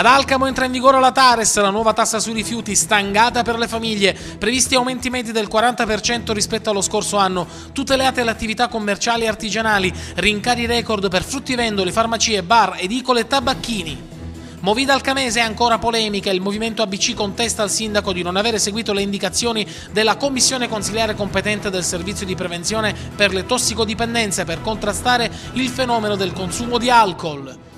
Ad Alcamo entra in vigore la Tares, la nuova tassa sui rifiuti stangata per le famiglie, previsti aumenti medi del 40% rispetto allo scorso anno, tutelate le attività commerciali e artigianali, rincari record per fruttivendoli, farmacie, bar, edicole e tabacchini. Movida Alcamese è ancora polemica, il movimento ABC contesta al sindaco di non avere seguito le indicazioni della commissione consiliare competente del servizio di prevenzione per le tossicodipendenze per contrastare il fenomeno del consumo di alcol.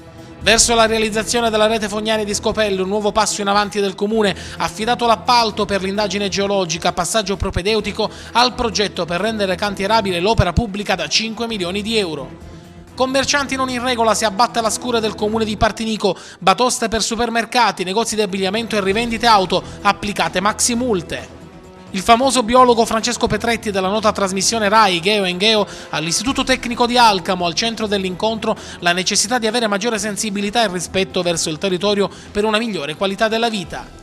Verso la realizzazione della rete fognaria di Scopello, un nuovo passo in avanti del Comune, affidato l'appalto per l'indagine geologica, passaggio propedeutico al progetto per rendere cantierabile l'opera pubblica da 5 milioni di euro. Commercianti non in regola si abbatte la scura del comune di Partinico, batoste per supermercati, negozi di abbigliamento e rivendite auto, applicate maxi multe. Il famoso biologo Francesco Petretti della nota trasmissione RAI Geo Geo all'Istituto Tecnico di Alcamo, al centro dell'incontro, la necessità di avere maggiore sensibilità e rispetto verso il territorio per una migliore qualità della vita.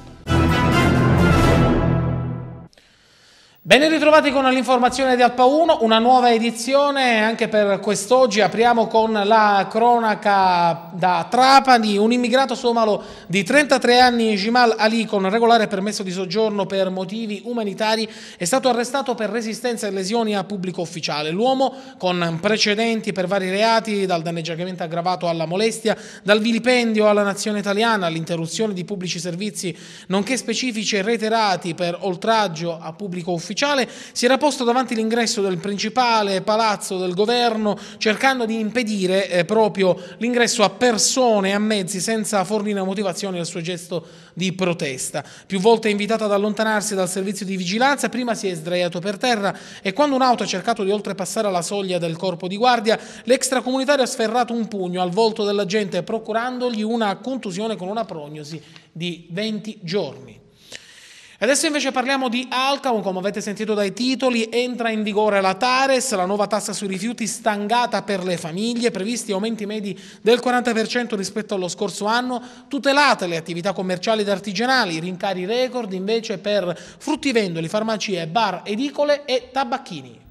Ben ritrovati con l'informazione di Alpa 1, una nuova edizione anche per quest'oggi. Apriamo con la cronaca da Trapani, un immigrato somalo di 33 anni, Jimal Ali, con regolare permesso di soggiorno per motivi umanitari, è stato arrestato per resistenza e lesioni a pubblico ufficiale. L'uomo, con precedenti per vari reati, dal danneggiamento aggravato alla molestia, dal vilipendio alla nazione italiana, all'interruzione di pubblici servizi, nonché specifici reiterati per oltraggio a pubblico ufficiale, ufficiale, si era posto davanti l'ingresso del principale palazzo del governo cercando di impedire eh, proprio l'ingresso a persone e a mezzi senza fornire motivazioni al suo gesto di protesta. Più volte invitato ad allontanarsi dal servizio di vigilanza, prima si è sdraiato per terra e quando un'auto ha cercato di oltrepassare la soglia del corpo di guardia, l'extracomunitario ha sferrato un pugno al volto dell'agente procurandogli una contusione con una prognosi di 20 giorni. Adesso invece parliamo di Alcaon, come avete sentito dai titoli, entra in vigore la Tares, la nuova tassa sui rifiuti stangata per le famiglie, previsti aumenti medi del 40% rispetto allo scorso anno, tutelate le attività commerciali ed artigianali, rincari record invece per fruttivendoli, farmacie, bar edicole e tabacchini.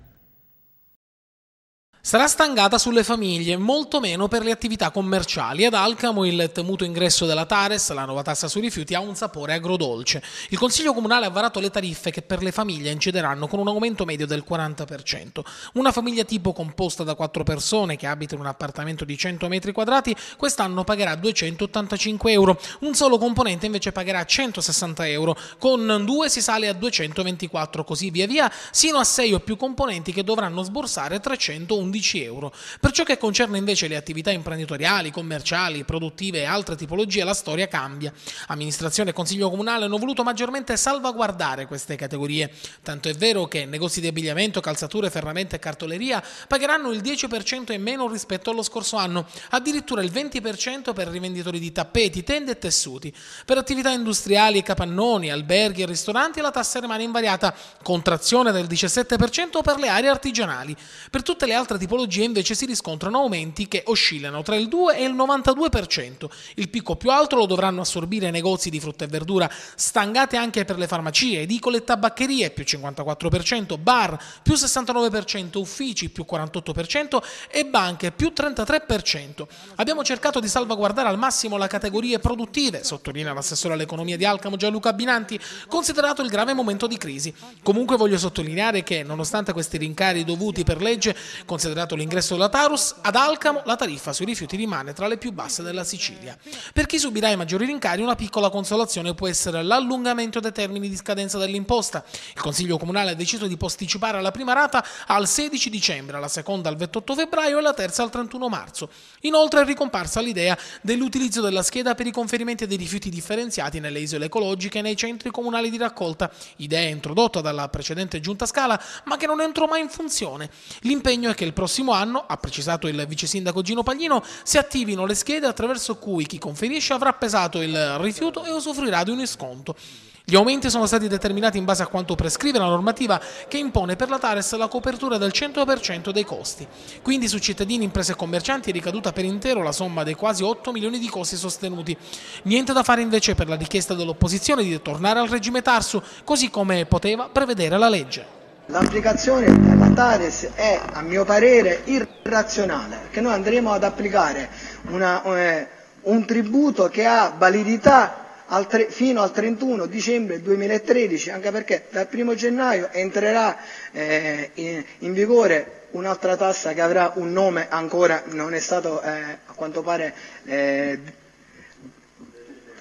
Sarà stangata sulle famiglie, molto meno per le attività commerciali. Ad Alcamo il temuto ingresso della Tares, la nuova tassa sui rifiuti, ha un sapore agrodolce. Il Consiglio Comunale ha varato le tariffe che per le famiglie incideranno con un aumento medio del 40%. Una famiglia tipo composta da quattro persone che abita in un appartamento di 100 metri quadrati quest'anno pagherà 285 euro. Un solo componente invece pagherà 160 euro. Con due si sale a 224, così via via, sino a sei o più componenti che dovranno sborsare 311 euro 12 euro. Per ciò che concerne invece le attività imprenditoriali, commerciali, produttive e altre tipologie, la storia cambia. Amministrazione e Consiglio Comunale hanno voluto maggiormente salvaguardare queste categorie. Tanto è vero che negozi di abbigliamento, calzature, ferramenta e cartoleria pagheranno il 10% in meno rispetto allo scorso anno, addirittura il 20% per rivenditori di tappeti, tende e tessuti. Per attività industriali, capannoni, alberghi e ristoranti la tassa rimane invariata, contrazione del 17% per le aree artigianali. Per tutte le altre tipologia invece si riscontrano aumenti che oscillano tra il 2 e il 92%. Il picco più alto lo dovranno assorbire negozi di frutta e verdura stangate anche per le farmacie, edicole e tabaccherie più 54%, bar più 69%, uffici più 48% e banche più 33%. Abbiamo cercato di salvaguardare al massimo le categorie produttive, sottolinea l'assessore all'economia di Alcamo Gianluca Binanti, considerato il grave momento di crisi. Comunque voglio sottolineare che, nonostante questi rincari dovuti per legge, considerando considerato l'ingresso della Tarus, ad Alcamo la tariffa sui rifiuti rimane tra le più basse della Sicilia. Per chi subirà i maggiori rincari una piccola consolazione può essere l'allungamento dei termini di scadenza dell'imposta. Il Consiglio Comunale ha deciso di posticipare la prima rata al 16 dicembre, la seconda al 28 febbraio e la terza al 31 marzo. Inoltre è ricomparsa l'idea dell'utilizzo della scheda per i conferimenti dei rifiuti differenziati nelle isole ecologiche e nei centri comunali di raccolta, idea introdotta dalla precedente giunta Scala ma che non entrò mai in funzione. L'impegno è che il prossimo anno, ha precisato il vice sindaco Gino Paglino, si attivino le schede attraverso cui chi conferisce avrà pesato il rifiuto e usufruirà di un sconto. Gli aumenti sono stati determinati in base a quanto prescrive la normativa che impone per la Tares la copertura del 100% dei costi. Quindi su cittadini, imprese e commercianti è ricaduta per intero la somma dei quasi 8 milioni di costi sostenuti. Niente da fare invece per la richiesta dell'opposizione di tornare al regime Tarsu, così come poteva prevedere la legge. L'applicazione è Voluntaris è a mio parere irrazionale, perché noi andremo ad applicare una, eh, un tributo che ha validità al tre, fino al 31 dicembre 2013, anche perché dal 1 gennaio entrerà eh, in, in vigore un'altra tassa che avrà un nome ancora non è stato eh, a quanto pare eh,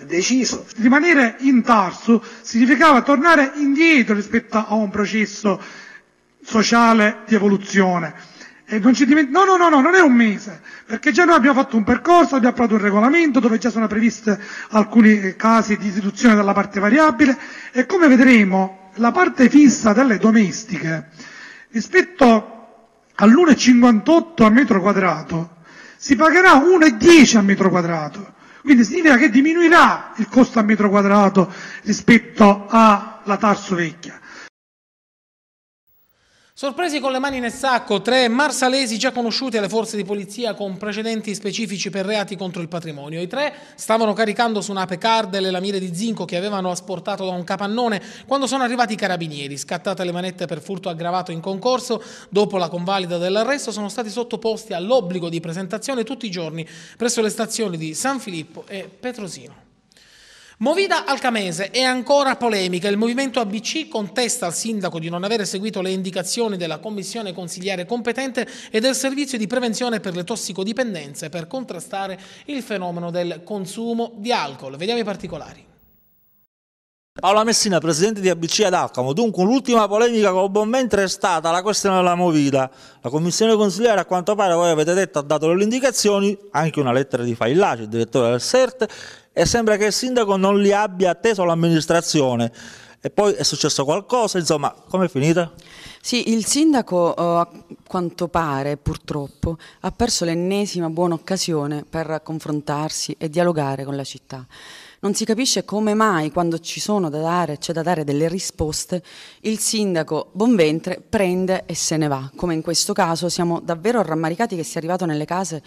deciso. Rimanere in Tarso significava tornare indietro rispetto a un processo sociale di evoluzione. Dimentico, no, no, no, no, non è un mese, perché già noi abbiamo fatto un percorso, abbiamo approvato un regolamento dove già sono previsti alcuni eh, casi di istituzione della parte variabile e come vedremo la parte fissa delle domestiche rispetto all'1,58 a metro quadrato si pagherà 1,10 a metro quadrato, quindi significa che diminuirà il costo a metro quadrato rispetto alla Tarso vecchia. Sorpresi con le mani nel sacco, tre marsalesi già conosciuti alle forze di polizia con precedenti specifici per reati contro il patrimonio. I tre stavano caricando su un'ape card le lamire di zinco che avevano asportato da un capannone quando sono arrivati i carabinieri. Scattate le manette per furto aggravato in concorso, dopo la convalida dell'arresto sono stati sottoposti all'obbligo di presentazione tutti i giorni presso le stazioni di San Filippo e Petrosino. Movida Alcamese è ancora polemica. Il movimento ABC contesta al sindaco di non aver seguito le indicazioni della commissione consigliare competente e del servizio di prevenzione per le tossicodipendenze per contrastare il fenomeno del consumo di alcol. Vediamo i particolari. Paola Messina, presidente di ABC ad Alcamo. Dunque, l'ultima polemica con Bonventre è stata la questione della movida. La commissione consigliere, a quanto pare, voi avete detto, ha dato le indicazioni, anche una lettera di Faillaci, il direttore del CERT, e sembra che il sindaco non li abbia atteso l'amministrazione. E poi è successo qualcosa, insomma, com'è finita? Sì, il sindaco eh, a quanto pare purtroppo ha perso l'ennesima buona occasione per confrontarsi e dialogare con la città. Non si capisce come mai quando ci sono da dare, c'è da dare delle risposte, il sindaco Bonventre prende e se ne va. Come in questo caso siamo davvero rammaricati che sia arrivato nelle case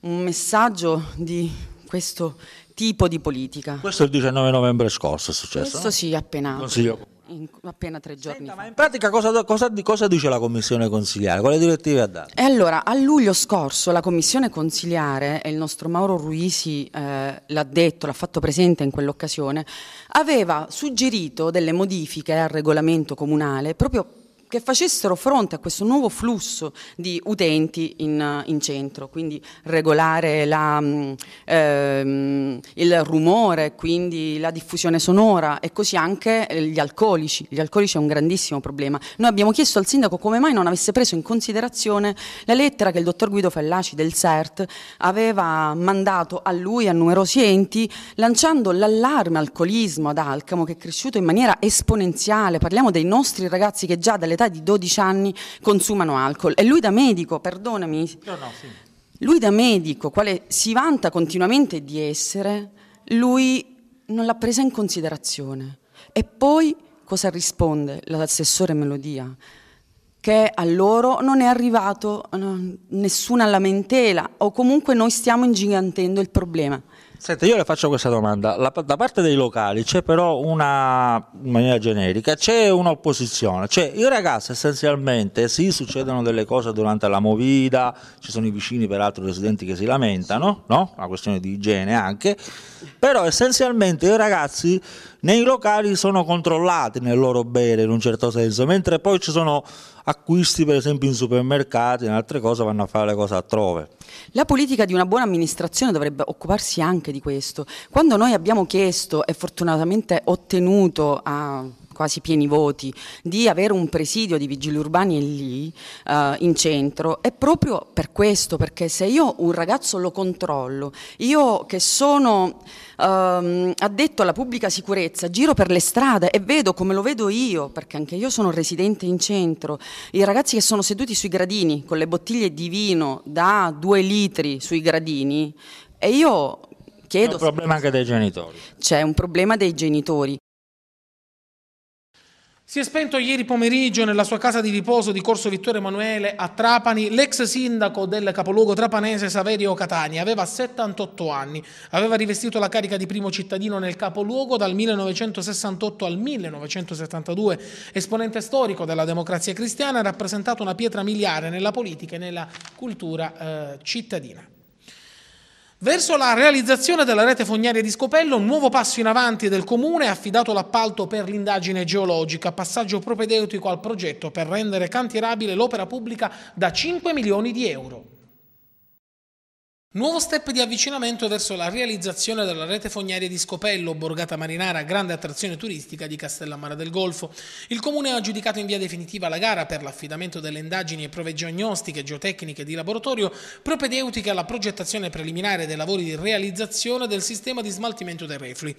un messaggio di questo tipo di politica. Questo il 19 novembre scorso è successo. Questo no? sì, appena. Consiglio in, appena tre giorni Senta, fa. Ma in pratica cosa, cosa, cosa, dice la commissione consiliare? Quale direttive ha dato? E allora, a luglio scorso la commissione consiliare, e il nostro Mauro Ruisi eh, l'ha detto, l'ha fatto presente in quell'occasione, aveva suggerito delle modifiche al regolamento comunale proprio che facessero fronte a questo nuovo flusso di utenti in, in centro, quindi regolare la, mm, ehm, il rumore, quindi la diffusione sonora e così anche eh, gli alcolici. Gli alcolici è un grandissimo problema. Noi abbiamo chiesto al sindaco come mai non avesse preso in considerazione la lettera che il dottor Guido Fallaci del CERT aveva mandato a lui e a numerosi enti lanciando l'allarme alcolismo ad Alcamo che è cresciuto in maniera esponenziale. Parliamo dei nostri ragazzi che già dalle all'età di 12 anni consumano alcol e lui da medico, perdonami, no, no, sì. lui da medico, quale si vanta continuamente di essere, lui non l'ha presa in considerazione. E poi cosa risponde l'assessore Melodia? Che a loro non è arrivato nessuna lamentela o comunque noi stiamo ingigantendo il problema. Senta, io le faccio questa domanda. La, da parte dei locali c'è però una, in maniera generica, c'è un'opposizione. Cioè, i ragazzi essenzialmente, sì, succedono delle cose durante la movida, ci sono i vicini peraltro residenti che si lamentano, no? Una questione di igiene anche, però essenzialmente i ragazzi nei locali sono controllati nel loro bere in un certo senso, mentre poi ci sono acquisti per esempio in supermercati, e in altre cose vanno a fare le cose altrove. La politica di una buona amministrazione dovrebbe occuparsi anche di questo. Quando noi abbiamo chiesto e fortunatamente ottenuto a quasi pieni voti, di avere un presidio di vigili urbani lì eh, in centro è proprio per questo, perché se io un ragazzo lo controllo, io che sono ehm, addetto alla pubblica sicurezza, giro per le strade e vedo come lo vedo io, perché anche io sono residente in centro, i ragazzi che sono seduti sui gradini con le bottiglie di vino da due litri sui gradini e io chiedo... C'è un problema anche dei genitori. C'è un problema dei genitori. Si è spento ieri pomeriggio nella sua casa di riposo di Corso Vittorio Emanuele a Trapani l'ex sindaco del capoluogo trapanese Saverio Catani. Aveva 78 anni, aveva rivestito la carica di primo cittadino nel capoluogo dal 1968 al 1972. Esponente storico della democrazia cristiana, ha rappresentato una pietra miliare nella politica e nella cultura eh, cittadina. Verso la realizzazione della rete fognaria di Scopello, un nuovo passo in avanti del Comune ha affidato l'appalto per l'indagine geologica, passaggio propedeutico al progetto per rendere cantierabile l'opera pubblica da 5 milioni di euro. Nuovo step di avvicinamento verso la realizzazione della rete fognaria di Scopello, borgata marinara, grande attrazione turistica di Castellammare del Golfo. Il comune ha aggiudicato in via definitiva la gara per l'affidamento delle indagini e prove geognostiche, geotecniche di laboratorio, propedeutiche alla progettazione preliminare dei lavori di realizzazione del sistema di smaltimento dei reflui.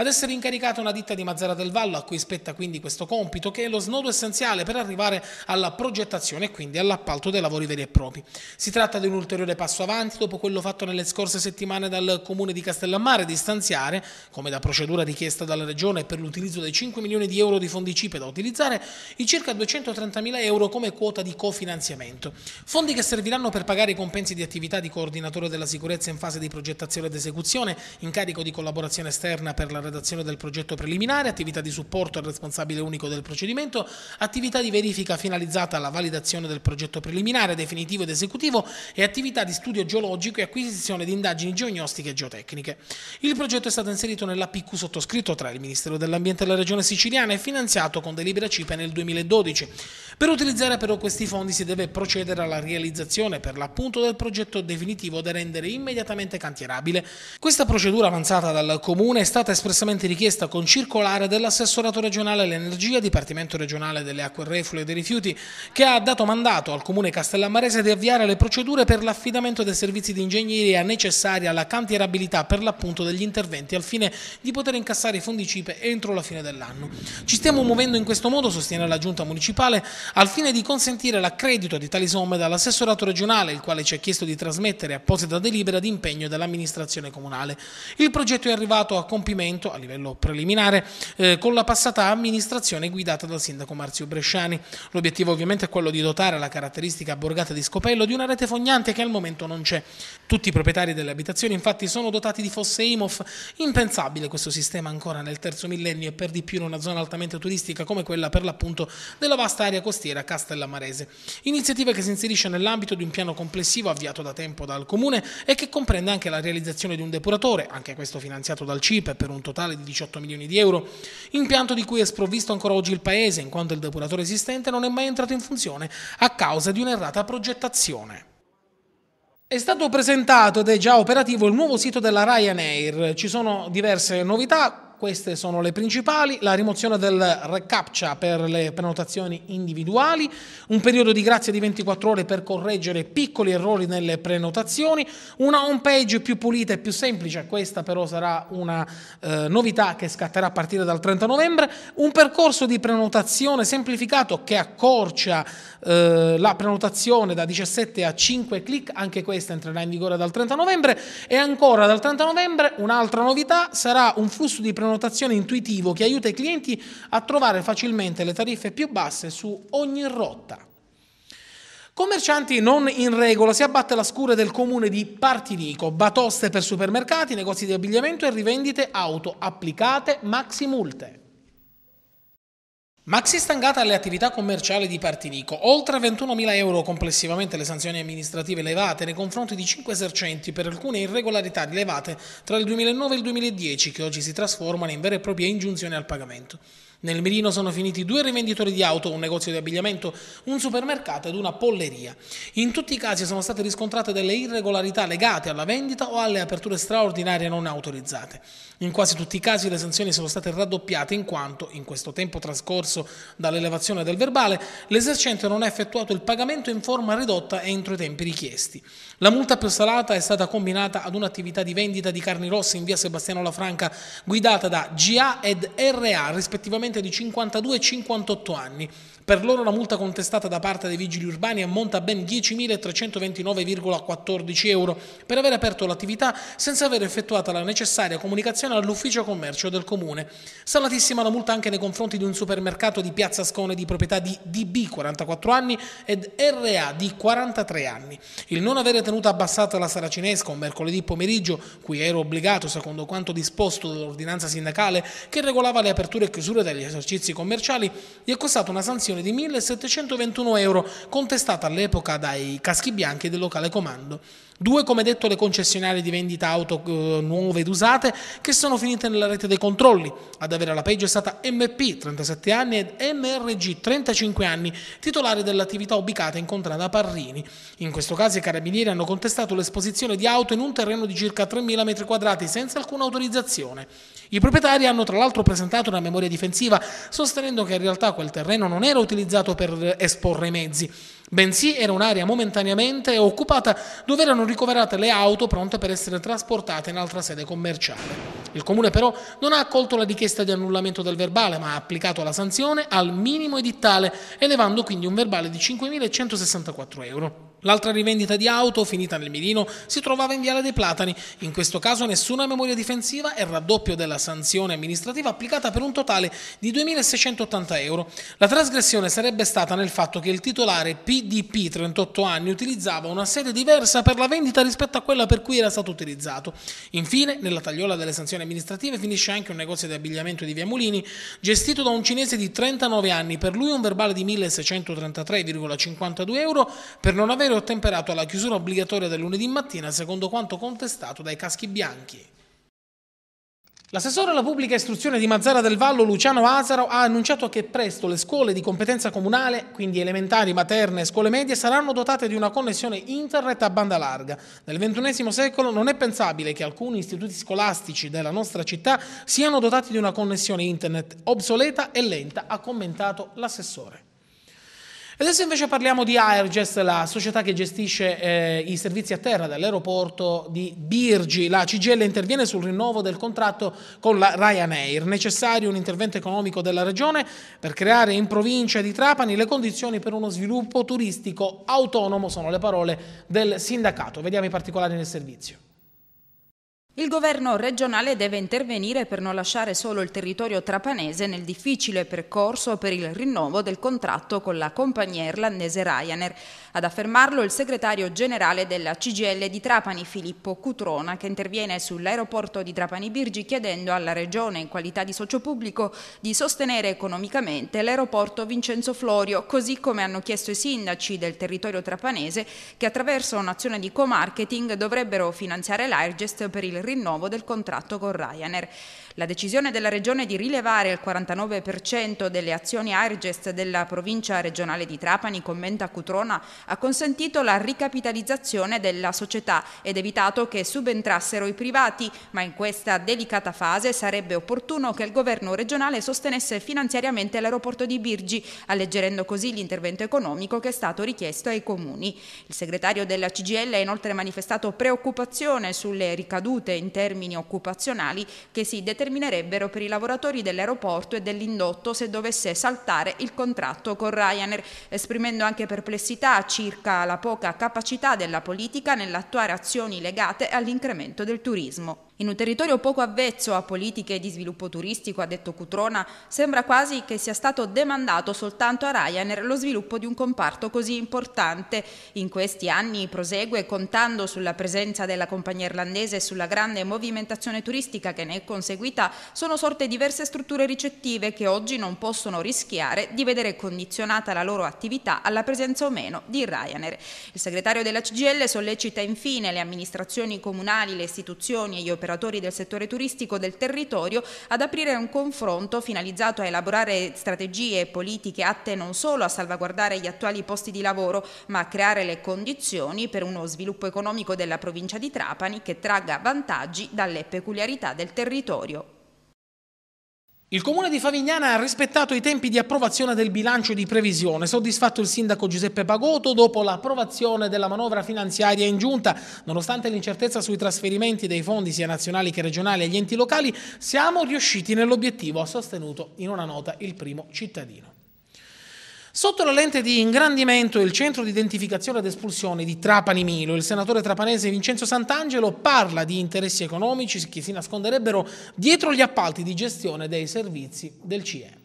Ad essere incaricata una ditta di Mazzara del Vallo, a cui spetta quindi questo compito, che è lo snodo essenziale per arrivare alla progettazione e quindi all'appalto dei lavori veri e propri. Si tratta di un ulteriore passo avanti dopo quello appello fatto nelle scorse settimane dal Comune di Castellammare di stanziare, come da procedura richiesta dalla Regione per l'utilizzo dei 5 milioni di euro di fondi CIPE da utilizzare, i circa 230 mila euro come quota di cofinanziamento. Fondi che serviranno per pagare i compensi di attività di coordinatore della sicurezza in fase di progettazione ed esecuzione, incarico di collaborazione esterna per la redazione del progetto preliminare, attività di supporto al responsabile unico del procedimento, attività di verifica finalizzata alla validazione del progetto preliminare, definitivo ed esecutivo e attività di studio geologico e acquisizione di indagini geognostiche e geotecniche. Il progetto è stato inserito nella PQ sottoscritto tra il Ministero dell'Ambiente e la Regione Siciliana e finanziato con delibera CIPE nel 2012. Per utilizzare però questi fondi si deve procedere alla realizzazione per l'appunto del progetto definitivo da rendere immediatamente cantierabile. Questa procedura avanzata dal Comune è stata espressamente richiesta con circolare dell'assessorato regionale all'energia, Dipartimento regionale delle acque reflue e dei rifiuti, che ha dato mandato al Comune Castellammarese di avviare le procedure per l'affidamento dei servizi di ingegneria necessaria alla cantierabilità per l'appunto degli interventi al fine di poter incassare i fondi CIPE entro la fine dell'anno. Ci stiamo muovendo in questo modo, sostiene la Giunta Municipale, al fine di consentire l'accredito di tali somme dall'assessorato regionale, il quale ci ha chiesto di trasmettere apposita delibera di impegno dell'amministrazione comunale. Il progetto è arrivato a compimento, a livello preliminare, eh, con la passata amministrazione guidata dal sindaco Marzio Bresciani. L'obiettivo ovviamente è quello di dotare la caratteristica borgata di Scopello di una rete fognante che al momento non c'è. Tutti i proprietari delle abitazioni infatti sono dotati di fosse IMOF, impensabile questo sistema ancora nel terzo millennio e per di più in una zona altamente turistica come quella per l'appunto della vasta area costiera castellamarese. Iniziativa che si inserisce nell'ambito di un piano complessivo avviato da tempo dal Comune e che comprende anche la realizzazione di un depuratore, anche questo finanziato dal CIPE per un totale di 18 milioni di euro, impianto di cui è sprovvisto ancora oggi il Paese in quanto il depuratore esistente non è mai entrato in funzione a causa di un'errata progettazione. È stato presentato ed è già operativo il nuovo sito della Ryanair. Ci sono diverse novità, queste sono le principali, la rimozione del recaptcha per le prenotazioni individuali, un periodo di grazia di 24 ore per correggere piccoli errori nelle prenotazioni, una home page più pulita e più semplice, questa però sarà una eh, novità che scatterà a partire dal 30 novembre, un percorso di prenotazione semplificato che accorcia eh, la prenotazione da 17 a 5 clic, anche questa entrerà in vigore dal 30 novembre e ancora dal 30 novembre un'altra novità sarà un flusso di prenotazione prenotazione intuitivo che aiuta i clienti a trovare facilmente le tariffe più basse su ogni rotta. Commercianti non in regola, si abbatte la scure del comune di Partinico, batoste per supermercati, negozi di abbigliamento e rivendite auto, applicate maxi multe. Maxi stangata alle attività commerciali di Partinico, oltre 21.000 euro complessivamente le sanzioni amministrative levate nei confronti di 5 esercenti per alcune irregolarità rilevate tra il 2009 e il 2010 che oggi si trasformano in vere e proprie ingiunzioni al pagamento. Nel mirino sono finiti due rivenditori di auto, un negozio di abbigliamento, un supermercato ed una polleria. In tutti i casi sono state riscontrate delle irregolarità legate alla vendita o alle aperture straordinarie non autorizzate. In quasi tutti i casi le sanzioni sono state raddoppiate in quanto, in questo tempo trascorso dall'elevazione del verbale, l'esercente non ha effettuato il pagamento in forma ridotta entro i tempi richiesti. La multa più salata è stata combinata ad un'attività di vendita di carni rosse in via Sebastiano Lafranca guidata da GA ed RA rispettivamente di 52 e 58 anni. Per loro la multa contestata da parte dei vigili urbani ammonta a ben 10.329,14 euro per aver aperto l'attività senza aver effettuato la necessaria comunicazione all'ufficio commercio del comune. Salatissima la multa anche nei confronti di un supermercato di Piazza Scone di proprietà di DB 44 anni ed RA di 43 anni. Il non avere tenuto abbassata la saracinesca un mercoledì pomeriggio, cui ero obbligato secondo quanto disposto dall'ordinanza sindacale che regolava le aperture e chiusure degli esercizi commerciali, gli è costata una sanzione pensione di 1721 euro contestata all'epoca dai caschi bianchi del locale comando Due, come detto, le concessionarie di vendita auto eh, nuove ed usate che sono finite nella rete dei controlli. Ad avere la peggio è stata MP, 37 anni, ed MRG, 35 anni, titolare dell'attività ubicata in contrada Parrini. In questo caso i carabinieri hanno contestato l'esposizione di auto in un terreno di circa 3.000 m2 senza alcuna autorizzazione. I proprietari hanno tra l'altro presentato una memoria difensiva sostenendo che in realtà quel terreno non era utilizzato per esporre i mezzi, bensì era un'area momentaneamente occupata dove erano ricoverate le auto pronte per essere trasportate in altra sede commerciale. Il comune però non ha accolto la richiesta di annullamento del verbale, ma ha applicato la sanzione al minimo editale, elevando quindi un verbale di 5.164 euro. L'altra rivendita di auto, finita nel mirino, si trovava in Viale dei Platani. In questo caso nessuna memoria difensiva e raddoppio della sanzione amministrativa applicata per un totale di 2.680 euro. La trasgressione sarebbe stata nel fatto che il titolare PDP 38 anni utilizzava una sede diversa per la vendita rispetto a quella per cui era stato utilizzato. Infine, nella tagliola delle sanzioni amministrative finisce anche un negozio di abbigliamento di Via Mulini, gestito da un cinese di 39 anni, per lui un verbale di 1.633,52 euro per non aver aver ottemperato alla chiusura obbligatoria del lunedì mattina secondo quanto contestato dai caschi bianchi. L'assessore alla pubblica istruzione di Mazzara del Vallo, Luciano Asaro, ha annunciato che presto le scuole di competenza comunale, quindi elementari, materne e scuole medie, saranno dotate di una connessione internet a banda larga. Nel XXI secolo non è pensabile che alcuni istituti scolastici della nostra città siano dotati di una connessione internet obsoleta e lenta, ha commentato l'assessore. Adesso invece parliamo di Airgest, la società che gestisce eh, i servizi a terra dall'aeroporto di Birgi. La CGL interviene sul rinnovo del contratto con la Ryanair. Necessario un intervento economico della regione per creare in provincia di Trapani le condizioni per uno sviluppo turistico autonomo, sono le parole del sindacato. Vediamo i particolari nel servizio. Il governo regionale deve intervenire per non lasciare solo il territorio trapanese nel difficile percorso per il rinnovo del contratto con la compagnia irlandese Ryanair. Ad affermarlo il segretario generale della CGL di Trapani, Filippo Cutrona, che interviene sull'aeroporto di Trapani Birgi chiedendo alla Regione, in qualità di socio pubblico, di sostenere economicamente l'aeroporto Vincenzo Florio, così come hanno chiesto i sindaci del territorio trapanese che attraverso un'azione di co-marketing dovrebbero finanziare l'Airgest per il rinnovo del contratto con Ryanair. La decisione della Regione di rilevare il 49% delle azioni Airgest della provincia regionale di Trapani, commenta Cutrona, ha consentito la ricapitalizzazione della società ed evitato che subentrassero i privati, ma in questa delicata fase sarebbe opportuno che il governo regionale sostenesse finanziariamente l'aeroporto di Birgi, alleggerendo così l'intervento economico che è stato richiesto ai comuni. Il segretario della CGL ha inoltre manifestato preoccupazione sulle ricadute in termini occupazionali che si determinerebbero per i lavoratori dell'aeroporto e dell'indotto se dovesse saltare il contratto con Ryanair, esprimendo anche perplessità circa la poca capacità della politica nell'attuare azioni legate all'incremento del turismo. In un territorio poco avvezzo a politiche di sviluppo turistico, ha detto Cutrona, sembra quasi che sia stato demandato soltanto a Ryanair lo sviluppo di un comparto così importante. In questi anni prosegue contando sulla presenza della compagnia irlandese e sulla grande movimentazione turistica che ne è conseguita, sono sorte diverse strutture ricettive che oggi non possono rischiare di vedere condizionata la loro attività alla presenza o meno di Ryanair. Il segretario della CGL sollecita infine le amministrazioni comunali, le istituzioni e gli operatori operatori del settore turistico del territorio ad aprire un confronto finalizzato a elaborare strategie e politiche atte non solo a salvaguardare gli attuali posti di lavoro, ma a creare le condizioni per uno sviluppo economico della provincia di Trapani che tragga vantaggi dalle peculiarità del territorio. Il comune di Favignana ha rispettato i tempi di approvazione del bilancio di previsione, soddisfatto il sindaco Giuseppe Pagoto dopo l'approvazione della manovra finanziaria in giunta. Nonostante l'incertezza sui trasferimenti dei fondi sia nazionali che regionali agli enti locali, siamo riusciti nell'obiettivo, ha sostenuto in una nota il primo cittadino. Sotto la lente di ingrandimento il centro di identificazione ed espulsione di Trapani Milo, il senatore trapanese Vincenzo Sant'Angelo parla di interessi economici che si nasconderebbero dietro gli appalti di gestione dei servizi del CIE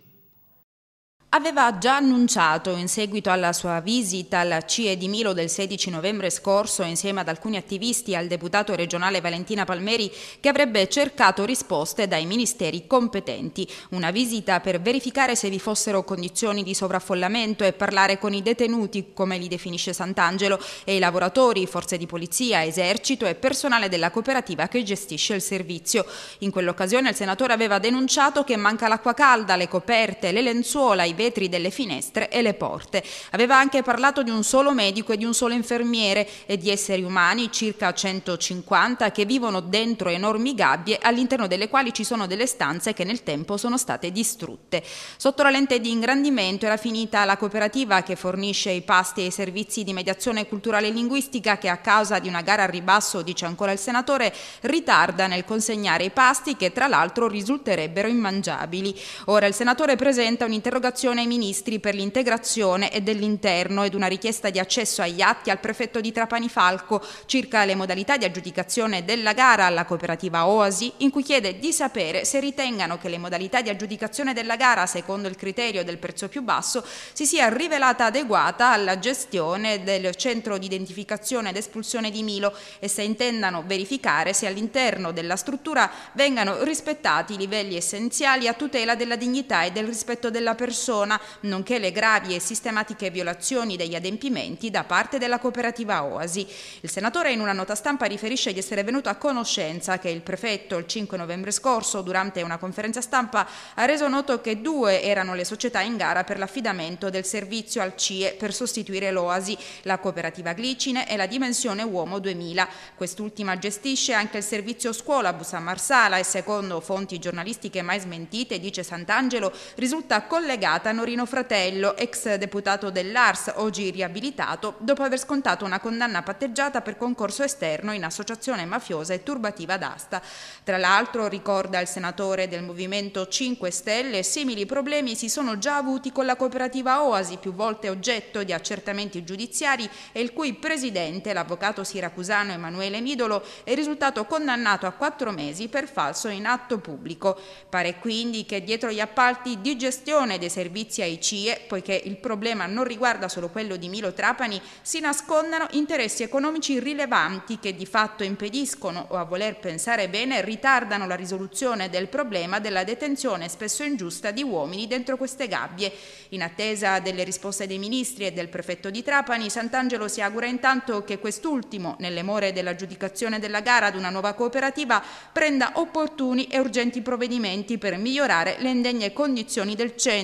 aveva già annunciato in seguito alla sua visita alla CIE di Milo del 16 novembre scorso insieme ad alcuni attivisti al deputato regionale Valentina Palmeri che avrebbe cercato risposte dai ministeri competenti. Una visita per verificare se vi fossero condizioni di sovraffollamento e parlare con i detenuti, come li definisce Sant'Angelo, e i lavoratori, forze di polizia, esercito e personale della cooperativa che gestisce il servizio. In quell'occasione il senatore aveva denunciato che manca l'acqua calda, le coperte, le lenzuola, i vetri delle finestre e le porte. Aveva anche parlato di un solo medico e di un solo infermiere e di esseri umani, circa 150, che vivono dentro enormi gabbie all'interno delle quali ci sono delle stanze che nel tempo sono state distrutte. Sotto la lente di ingrandimento era finita la cooperativa che fornisce i pasti e i servizi di mediazione culturale e linguistica che a causa di una gara a ribasso, dice ancora il senatore, ritarda nel consegnare i pasti che tra l'altro risulterebbero immangiabili. Ora il senatore presenta un'interrogazione comunicazione ai ministri per l'integrazione e dell'interno ed una richiesta di accesso agli atti al prefetto di Trapani Falco circa le modalità di aggiudicazione della gara alla cooperativa Oasi, in cui chiede di sapere se ritengano che le modalità di aggiudicazione della gara, secondo il criterio del prezzo più basso, si sia rivelata adeguata alla gestione del centro di identificazione ed espulsione di Milo e se intendano verificare se all'interno della struttura vengano rispettati i livelli essenziali a tutela della dignità e del rispetto della persona persona, nonché le gravi e sistematiche violazioni degli adempimenti da parte della cooperativa Oasi. Il senatore in una nota stampa riferisce di essere venuto a conoscenza che il prefetto il 5 novembre scorso, durante una conferenza stampa, ha reso noto che due erano le società in gara per l'affidamento del servizio al CIE per sostituire l'Oasi, la cooperativa Glicine e la dimensione Uomo 2000. Quest'ultima gestisce anche il servizio scuola Busa Marsala e secondo fonti giornalistiche mai smentite, dice Sant'Angelo, risulta collegata Norino Fratello, ex deputato dell'ARS, oggi riabilitato, dopo aver scontato una condanna patteggiata per concorso esterno in associazione mafiosa e turbativa d'asta. Tra l'altro, ricorda il senatore del Movimento 5 Stelle, simili problemi si sono già avuti con la cooperativa Oasi, più volte oggetto di accertamenti giudiziari e il cui presidente, l'avvocato siracusano Emanuele Midolo, è risultato condannato a quattro mesi per falso in atto pubblico. Pare quindi che dietro gli appalti di gestione dei servizi servizi ai CIE, poiché il problema non riguarda solo quello di Milo Trapani, si nascondano interessi economici rilevanti che di fatto impediscono o a voler pensare bene ritardano la risoluzione del problema della detenzione spesso ingiusta di uomini dentro queste gabbie. In attesa delle risposte dei ministri e del prefetto di Trapani, Sant'Angelo si augura intanto che quest'ultimo, nelle more dell'aggiudicazione della gara ad una nuova cooperativa, prenda opportuni e urgenti provvedimenti per migliorare le indegne condizioni del centro,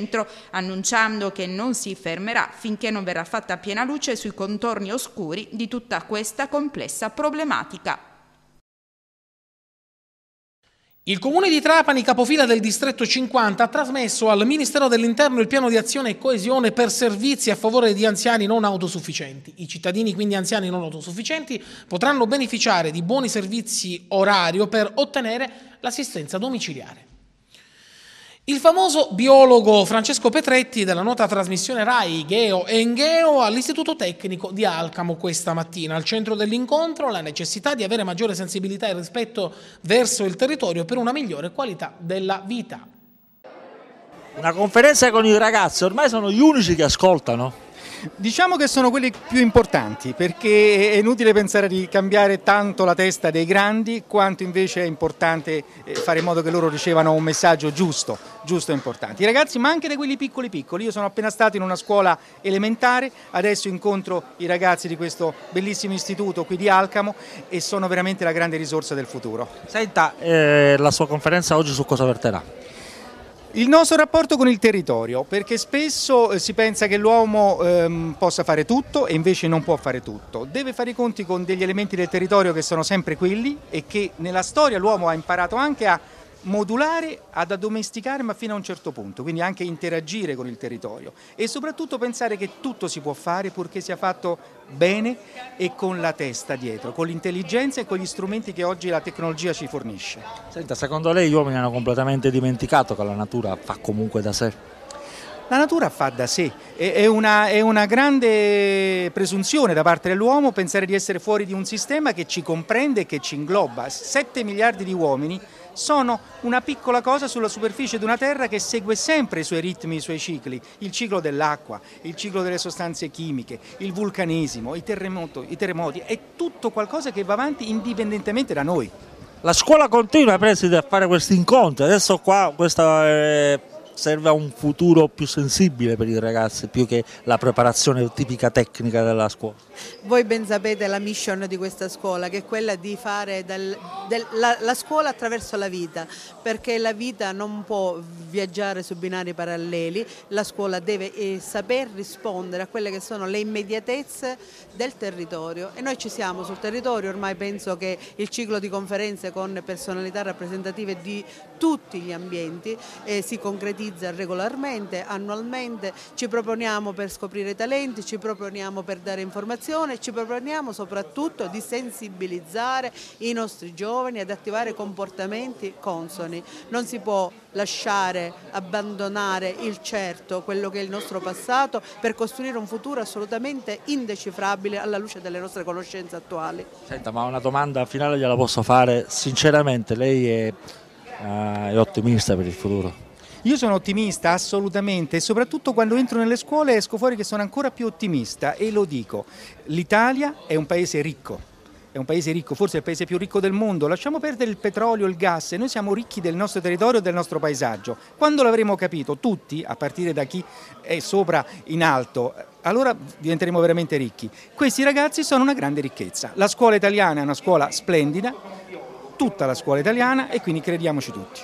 annunciando che non si fermerà finché non verrà fatta piena luce sui contorni oscuri di tutta questa complessa problematica. Il comune di Trapani, capofila del distretto 50, ha trasmesso al Ministero dell'Interno il piano di azione e coesione per servizi a favore di anziani non autosufficienti. I cittadini, quindi anziani non autosufficienti, potranno beneficiare di buoni servizi orario per ottenere l'assistenza domiciliare. Il famoso biologo Francesco Petretti della nota trasmissione RAI Geo e Engheo all'Istituto Tecnico di Alcamo questa mattina. Al centro dell'incontro la necessità di avere maggiore sensibilità e rispetto verso il territorio per una migliore qualità della vita. Una conferenza con i ragazzi, ormai sono gli unici che ascoltano Diciamo che sono quelli più importanti perché è inutile pensare di cambiare tanto la testa dei grandi quanto invece è importante eh, fare in modo che loro ricevano un messaggio giusto, giusto e importante. I ragazzi ma anche da quelli piccoli piccoli, io sono appena stato in una scuola elementare, adesso incontro i ragazzi di questo bellissimo istituto qui di Alcamo e sono veramente la grande risorsa del futuro. Senta, eh, la sua conferenza oggi su cosa verterà? Il nostro rapporto con il territorio, perché spesso eh, si pensa che l'uomo ehm, possa fare tutto e invece non può fare tutto. Deve fare i conti con degli elementi del territorio che sono sempre quelli e che nella storia l'uomo ha imparato anche a modulare, ad addomesticare ma fino a un certo punto, quindi anche interagire con il territorio e soprattutto pensare che tutto si può fare purché sia fatto bene e con la testa dietro, con l'intelligenza e con gli strumenti che oggi la tecnologia ci fornisce. Senta, secondo lei gli uomini hanno completamente dimenticato che la natura fa comunque da sé? La natura fa da sé, è una, è una, grande presunzione da parte dell'uomo pensare di essere fuori di un sistema che ci comprende e che ci ingloba. 7 miliardi di uomini sono una piccola cosa sulla superficie di una terra che segue sempre i suoi ritmi, i suoi cicli, il ciclo dell'acqua, il ciclo delle sostanze chimiche, il vulcanismo, i, i terremoti, è tutto qualcosa che va avanti indipendentemente da noi. La scuola continua, Presidente, a fare questi incontri, adesso qua questa eh, serve a un futuro più sensibile per i ragazzi, più che la preparazione tipica tecnica della scuola. Voi ben sapete la mission di questa scuola, che è quella di fare del, del, la, la scuola attraverso la vita, perché la vita non può viaggiare su binari paralleli, la scuola deve eh, saper rispondere a quelle che sono le immediatezze del territorio e noi ci siamo sul territorio, ormai penso che il ciclo di conferenze con personalità rappresentative di tutti gli ambienti eh, si concretizza realizza regolarmente, annualmente, ci proponiamo per scoprire talenti, ci proponiamo per dare informazione, ci proponiamo soprattutto di sensibilizzare i nostri giovani ad attivare comportamenti consoni. Non si può lasciare, abbandonare il certo, quello che è il nostro passato, per costruire un futuro assolutamente indecifrabile alla luce delle nostre conoscenze attuali. Senta, ma una domanda finale gliela posso fare, sinceramente lei è, uh, è ottimista per il futuro? Io sono ottimista assolutamente e soprattutto quando entro nelle scuole esco fuori che sono ancora più ottimista e lo dico, l'Italia è un paese ricco è un paese ricco, forse è il paese più ricco del mondo, lasciamo perdere il petrolio, il gas e noi siamo ricchi del nostro territorio e del nostro paesaggio. Quando l'avremo capito tutti, a partire da chi è sopra in alto, allora diventeremo veramente ricchi. Questi ragazzi sono una grande ricchezza. La scuola italiana è una scuola splendida, tutta la scuola italiana e quindi crediamoci tutti.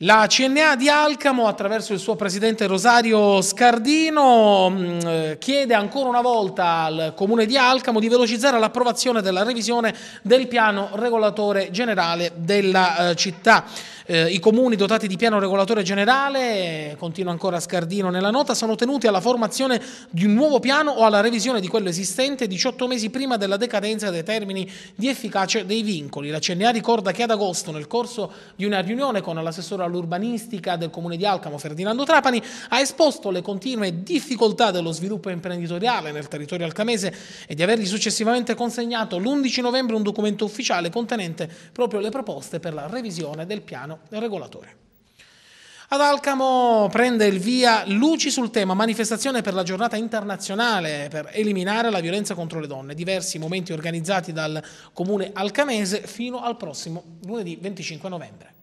La CNA di Alcamo, attraverso il suo presidente Rosario Scardino, mm, eh, chiede ancora una volta al comune di Alcamo di velocizzare l'approvazione della revisione del piano regolatore generale della eh, città. Eh, I comuni dotati di piano regolatore generale, continua ancora Scardino nella nota, sono tenuti alla formazione di un nuovo piano o alla revisione di quello esistente 18 mesi prima della decadenza dei termini di efficacia dei vincoli. La CNA ricorda che ad agosto, nel corso di una riunione con l'assessore all'urbanistica del comune di Alcamo, Ferdinando Trapani, ha esposto le continue difficoltà dello sviluppo imprenditoriale nel territorio alcamese e di avergli successivamente consegnato l'11 novembre un documento ufficiale contenente proprio le proposte per la revisione del piano Milano, regolatore. Ad Alcamo prende il via Luci sul tema manifestazione per la giornata internazionale per eliminare la violenza contro le donne, diversi momenti organizzati dal comune alcamese fino al prossimo lunedì 25 novembre.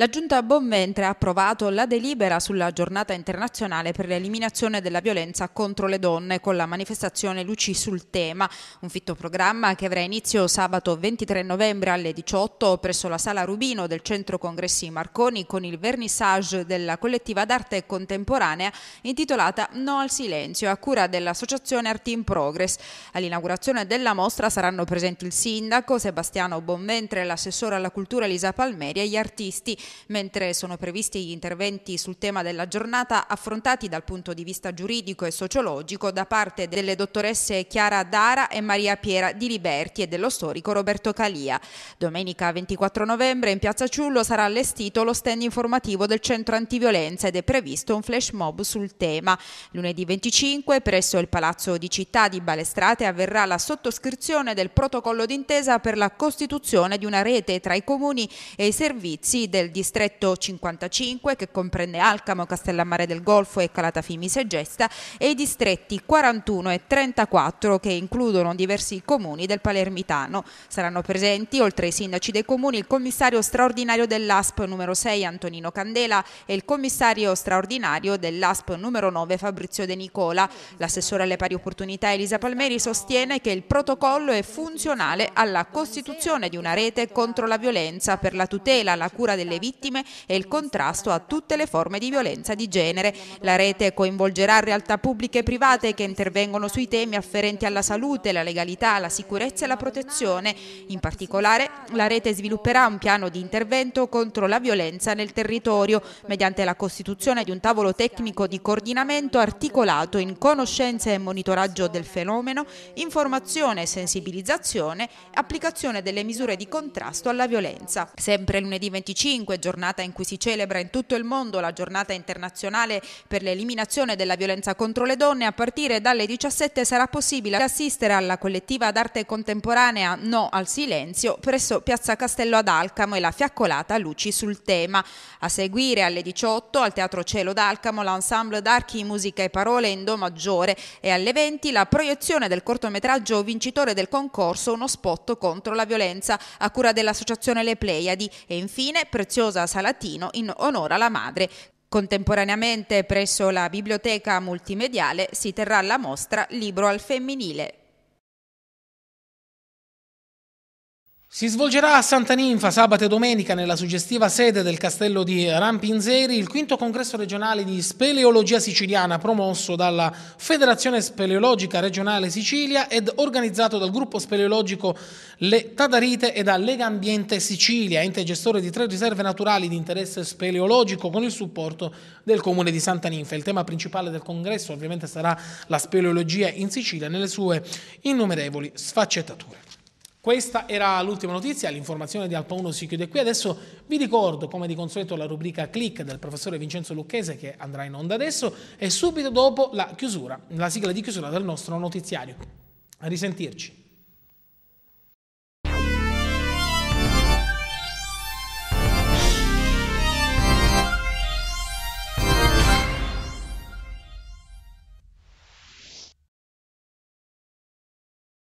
La Giunta Bonventre ha approvato la delibera sulla giornata internazionale per l'eliminazione della violenza contro le donne con la manifestazione Luci sul tema, un fitto programma che avrà inizio sabato 23 novembre alle 18 presso la Sala Rubino del Centro Congressi Marconi con il vernissage della collettiva d'arte contemporanea intitolata No al silenzio a cura dell'associazione Art in Progress. All'inaugurazione della mostra saranno presenti il sindaco Sebastiano Bonventre, l'assessore alla cultura Elisa Palmeri e gli artisti mentre sono previsti gli interventi sul tema della giornata affrontati dal punto di vista giuridico e sociologico da parte delle dottoresse Chiara Dara e Maria Piera Di Liberti e dello storico Roberto Calia. Domenica 24 novembre in Piazza Ciullo sarà allestito lo stand informativo del Centro Antiviolenza ed è previsto un flash mob sul tema. Lunedì 25 presso il Palazzo di Città di Balestrate avverrà la sottoscrizione del protocollo d'intesa per la costituzione di una rete tra i comuni e i servizi del distretto 55 che comprende Alcamo, Castellammare del Golfo e Calatafimise e Gesta e i distretti 41 e 34 che includono diversi comuni del palermitano. Saranno presenti, oltre ai sindaci dei comuni, il commissario straordinario dell'ASP numero 6 Antonino Candela e il commissario straordinario dell'ASP numero 9 Fabrizio De Nicola. L'assessore alle pari opportunità Elisa Palmeri sostiene che il protocollo è funzionale alla costituzione di una rete contro la violenza per la tutela, la cura delle vittime vittime e il contrasto a tutte le forme di violenza di genere. La rete coinvolgerà realtà pubbliche e private che intervengono sui temi afferenti alla salute, la legalità, la sicurezza e la protezione. In particolare la rete svilupperà un piano di intervento contro la violenza nel territorio mediante la costituzione di un tavolo tecnico di coordinamento articolato in conoscenza e monitoraggio del fenomeno, informazione, e sensibilizzazione applicazione delle misure di contrasto alla violenza. Sempre lunedì 25 2025, giornata in cui si celebra in tutto il mondo la giornata internazionale per l'eliminazione della violenza contro le donne, a partire dalle 17 sarà possibile assistere alla collettiva d'arte contemporanea No al silenzio presso Piazza Castello ad Alcamo e la fiaccolata Luci sul tema. A seguire alle 18 al Teatro Cielo d'Alcamo l'ensemble d'archi, musica e parole in Do maggiore e alle 20 la proiezione del cortometraggio vincitore del concorso Uno spot contro la violenza a cura dell'associazione Le Pleiadi e infine preziosi preziosa Salatino in onore alla madre Contemporaneamente presso la biblioteca multimediale si terrà la mostra Libro al femminile, Si svolgerà a Santa Ninfa sabato e domenica nella suggestiva sede del castello di Rampinzeri il quinto congresso regionale di speleologia siciliana promosso dalla Federazione Speleologica Regionale Sicilia ed organizzato dal gruppo speleologico Le Tadarite e da Lega Ambiente Sicilia, ente gestore di tre riserve naturali di interesse speleologico con il supporto del comune di Santa Ninfa. Il tema principale del congresso ovviamente sarà la speleologia in Sicilia nelle sue innumerevoli sfaccettature. Questa era l'ultima notizia, l'informazione di Alpa 1 si chiude qui. Adesso vi ricordo, come di consueto, la rubrica Click del professore Vincenzo Lucchese che andrà in onda adesso e subito dopo la chiusura, la sigla di chiusura del nostro notiziario. A risentirci.